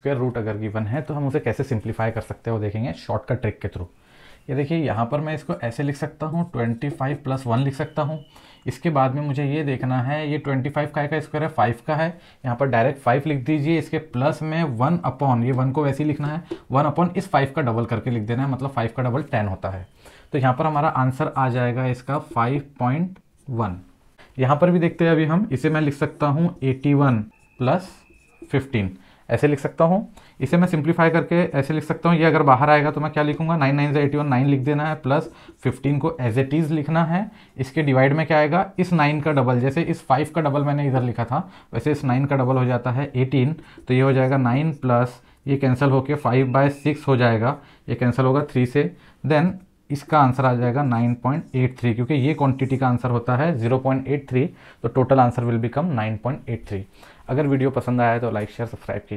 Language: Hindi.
स्क्वेयर रूट अगर गिवन है तो हम उसे कैसे सिंप्लीफाई कर सकते हैं वो देखेंगे शॉर्टकट ट्रिक के थ्रू ये देखिए यहाँ पर मैं इसको ऐसे लिख सकता हूँ ट्वेंटी फाइव प्लस वन लिख सकता हूँ इसके बाद में मुझे ये देखना है ये ट्वेंटी फाइव का का स्क्वायर है फाइव का है यहाँ पर डायरेक्ट फाइव लिख दीजिए इसके प्लस में वन अपॉन ये वन को वैसे ही लिखना है वन अपॉन इस फाइव का डबल करके लिख देना है मतलब फाइव का डबल टेन होता है तो यहाँ पर हमारा आंसर आ जाएगा इसका फाइव पॉइंट वन यहाँ पर भी देखते हैं अभी हम इसे मैं लिख सकता हूँ एटी वन प्लस फिफ्टीन ऐसे लिख सकता हूँ इसे मैं सिंप्लीफाई करके ऐसे लिख सकता हूँ ये अगर बाहर आएगा तो मैं क्या लिखूंगा नाइन नाइन से एटी वन नाइन लिख देना है प्लस फिफ्टीन को एज एट इज़ लिखना है इसके डिवाइड में क्या आएगा इस नाइन का डबल जैसे इस फाइव का डबल मैंने इधर लिखा था वैसे इस नाइन का डबल हो जाता है एटीन तो ये हो जाएगा नाइन प्लस ये कैंसिल होकर फाइव बाय सिक्स हो जाएगा ये कैंसिल होगा थ्री से देन इसका आंसर आ जाएगा 9.83 क्योंकि ये क्वांटिटी का आंसर होता है 0.83 तो टोटल आंसर विल बिकम 9.83 अगर वीडियो पसंद आया तो लाइक शेयर सब्सक्राइब कीजिए